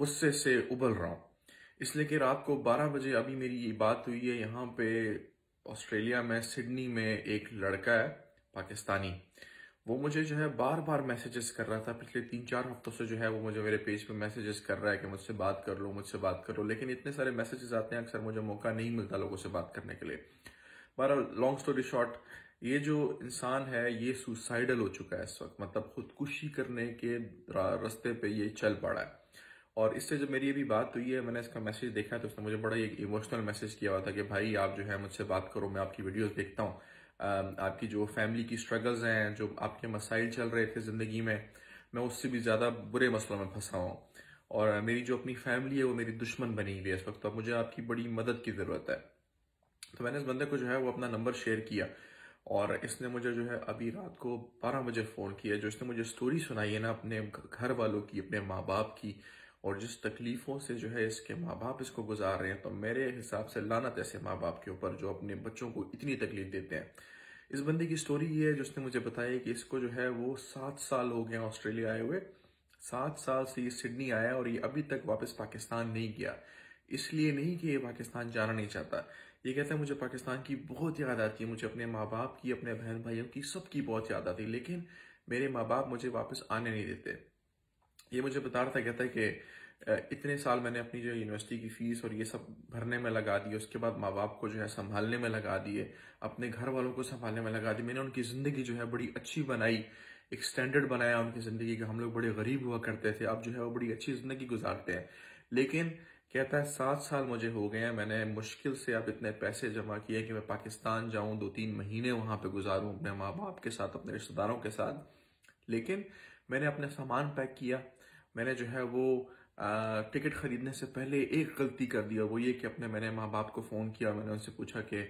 गुस्से से उबल रहा हूं इसलिए कि रात को 12 बजे अभी मेरी ये बात हुई है यहाँ पे ऑस्ट्रेलिया में सिडनी में एक लड़का है पाकिस्तानी वो मुझे जो है बार बार मैसेजेस कर रहा था पिछले तीन चार हफ्तों से जो है वो मुझे मेरे पेज पे मैसेजेस कर रहा है कि मुझसे बात कर लो मुझसे बात कर लो लेकिन इतने सारे मैसेजेस आते हैं अक्सर मुझे मौका नहीं मिलता लोगों से बात करने के लिए बारह लॉन्ग स्टोरी शॉर्ट ये जो इंसान है ये सुसाइडल हो चुका है इस वक्त मतलब खुदकुशी करने के रास्ते पे ये चल पड़ा है और इससे जब मेरी अभी बात हुई है मैंने इसका मैसेज देखा तो उसने मुझे बड़ा एक इमोशनल मैसेज किया हुआ था कि भाई आप जो है मुझसे बात करो मैं आपकी वीडियोस देखता हूँ आपकी जो फैमिली की स्ट्रगल्स हैं जो आपके मसाइल चल रहे थे ज़िंदगी में मैं उससे भी ज़्यादा बुरे मसलों में फंसा हूँ और मेरी जो अपनी फैमिली है वो मेरी दुश्मन बनी हुई है इस वक्त तो मुझे आपकी बड़ी मदद की ज़रूरत है तो मैंने इस बंदे को जो है वो अपना नंबर शेयर किया और इसने मुझे जो है अभी रात को बारह बजे फ़ोन किया जो इसने मुझे स्टोरी सुनाई है ना अपने घर वालों की अपने माँ बाप की और जिस तकलीफ़ों से जो है इसके माँ बाप इसको गुजार रहे हैं तो मेरे हिसाब से लानत ऐसे माँ बाप के ऊपर जो अपने बच्चों को इतनी तकलीफ देते हैं इस बंदे की स्टोरी ये है जिसने मुझे बताया कि इसको जो है वो सात साल हो गए ऑस्ट्रेलिया आए हुए सात साल से ये सिडनी आया और ये अभी तक वापस पाकिस्तान नहीं गया इसलिए नहीं कि ये पाकिस्तान जाना नहीं चाहता ये कहता है मुझे पाकिस्तान की बहुत याद आती है मुझे अपने माँ बाप की अपने बहन भाइयों की सबकी बहुत याद आती है लेकिन मेरे माँ बाप मुझे वापस आने नहीं देते ये मुझे बता रहा था कहता है कि इतने साल मैंने अपनी जो यूनिवर्सिटी की फ़ीस और ये सब भरने में लगा दिए उसके बाद माँ बाप को जो है संभालने में लगा दिए अपने घर वालों को संभालने में लगा दिए मैंने उनकी ज़िंदगी जो है बड़ी अच्छी बनाई एक स्टैंडर्ड बनाया उनकी ज़िंदगी का हम लोग बड़े गरीब हुआ करते थे अब जो है वो बड़ी अच्छी ज़िंदगी गुजारते हैं लेकिन कहता है सात साल मुझे हो गए हैं मैंने मुश्किल से अब इतने पैसे जमा किए कि मैं पाकिस्तान जाऊं दो तीन महीने वहां पे गुजारूं अपने माँ बाप के साथ अपने रिश्तेदारों के साथ लेकिन मैंने अपने सामान पैक किया मैंने जो है वो टिकट ख़रीदने से पहले एक गलती कर दिया वो ये कि अपने मैंने माँ बाप को फ़ोन किया मैंने उनसे पूछा कि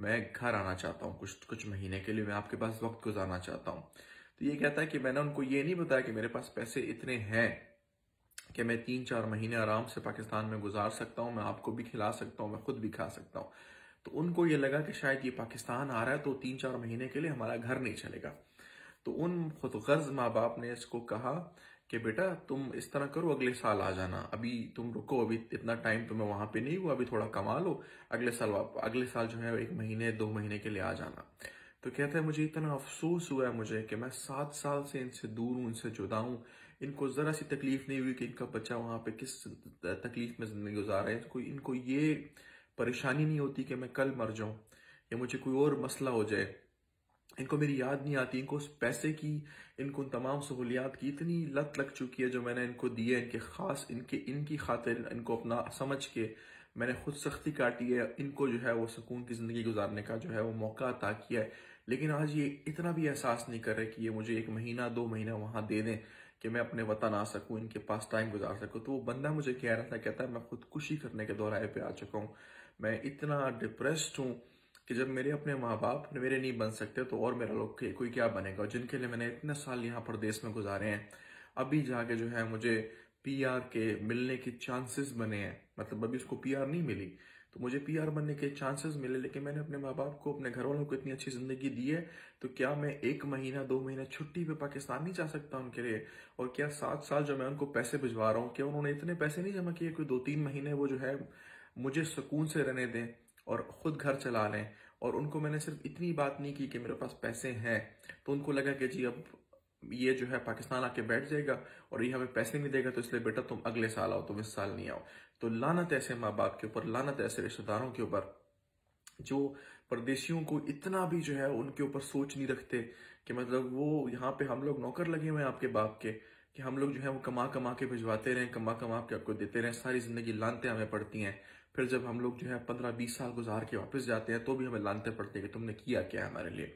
मैं घर आना चाहता हूँ कुछ कुछ महीने के लिए मैं आपके पास वक्त गुजारना चाहता हूँ तो ये कहता है कि मैंने उनको ये नहीं बताया कि मेरे पास पैसे इतने हैं कि मैं तीन चार महीने आराम से पाकिस्तान में गुजार सकता हूँ मैं आपको भी खिला सकता हूँ मैं खुद भी खा सकता हूँ तो उनको ये लगा कि शायद ये पाकिस्तान आ रहा है तो तीन चार महीने के लिए हमारा घर नहीं चलेगा तो उन खुद माँ बाप ने इसको कहा कि बेटा तुम इस तरह करो अगले साल आ जाना अभी तुम रुको अभी इतना टाइम तुम्हें वहां पे नहीं हुआ अभी थोड़ा कमा लो अगले साल अगले साल जो है एक महीने दो महीने के लिए आ जाना तो कहते हैं मुझे इतना अफसोस हुआ है मुझे कि मैं सात साल से इनसे दूर हूं इनसे जुदा हूं इनको ज़रा सी तकलीफ नहीं हुई कि इनका बच्चा वहाँ पे किस तकलीफ में ज़िंदगी गुजार रहा है कोई इनको ये परेशानी नहीं होती कि मैं कल मर जाऊँ या मुझे कोई और मसला हो जाए इनको मेरी याद नहीं आती इनको उस पैसे की इनको उन तमाम सहूलियात की इतनी लत लग चुकी है जो मैंने इनको दी है इनके ख़ास इनके इनकी खातिर इनको अपना समझ के मैंने खुद सख्ती काटी है इनको जो है वो सुकून की ज़िंदगी गुजारने का जो है वो मौका अता किया है लेकिन आज ये इतना भी एहसास नहीं कर रहे कि ये मुझे एक महीना दो महीना वहाँ दे दें कि मैं अपने वतन आ सकूँ इनके पास टाइम गुजार सकूँ तो वो बंदा मुझे कह रहा था कहता है मैं खुदकुशी करने के दौराए पे आ चुका हूँ मैं इतना डिप्रेस्ड हूँ कि जब मेरे अपने माँ बाप मेरे नहीं बन सकते तो और मेरा लोग कोई क्या बनेगा जिनके लिए मैंने इतने साल यहाँ पर देश में गुजारे हैं अभी जाके जो है मुझे पी आर के मिलने के चांसेस बने हैं मतलब अभी उसको पी आर नहीं मिली तो मुझे पी आर बनने के चांसेस मिले लेकिन मैंने अपने माँ बाप को अपने घर वालों को इतनी अच्छी ज़िंदगी दी है तो क्या मैं एक महीना दो महीना छुट्टी पे पाकिस्तान नहीं जा सकता उनके लिए और क्या सात साल जो मैं उनको पैसे भिजवा रहा हूँ क्या उन्होंने इतने पैसे नहीं जमा किए कोई दो तीन महीने वो जो है मुझे सुकून से रहने दें और खुद घर चला लें और उनको मैंने सिर्फ इतनी बात नहीं की कि मेरे पास पैसे हैं तो उनको लगा कि जी अब ये जो है पाकिस्तान आके बैठ जाएगा और ये हमें पैसे नहीं देगा तो इसलिए बेटा तुम अगले साल आओ तुम इस साल नहीं आओ तो लानत ऐसे माँ बाप के ऊपर लानत ऐसे रिश्तेदारों के ऊपर जो परदेशियों को इतना भी जो है उनके ऊपर सोच नहीं रखते कि मतलब वो यहाँ पे हम लोग नौकर लगे हुए हैं आपके बाप के कि हम लोग जो है वो कमा कमा के भिजवाते रहे कमा कमा के आपको देते रहे सारी जिंदगी लानते हमें पड़ती हैं फिर जब हम लोग जो है पंद्रह बीस साल गुजार के वापस जाते हैं तो भी हमें लानते पड़ते हैं कि तुमने किया क्या है हमारे लिए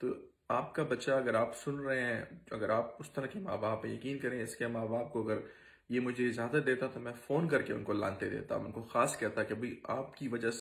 तो आपका बच्चा अगर आप सुन रहे हैं अगर आप उस तरह के माँ बाप यकीन करें इसके माँ बाप को अगर ये मुझे इजाज़त देता तो मैं फ़ोन करके उनको लानते देता उनको ख़ास कहता कि भाई आपकी वजह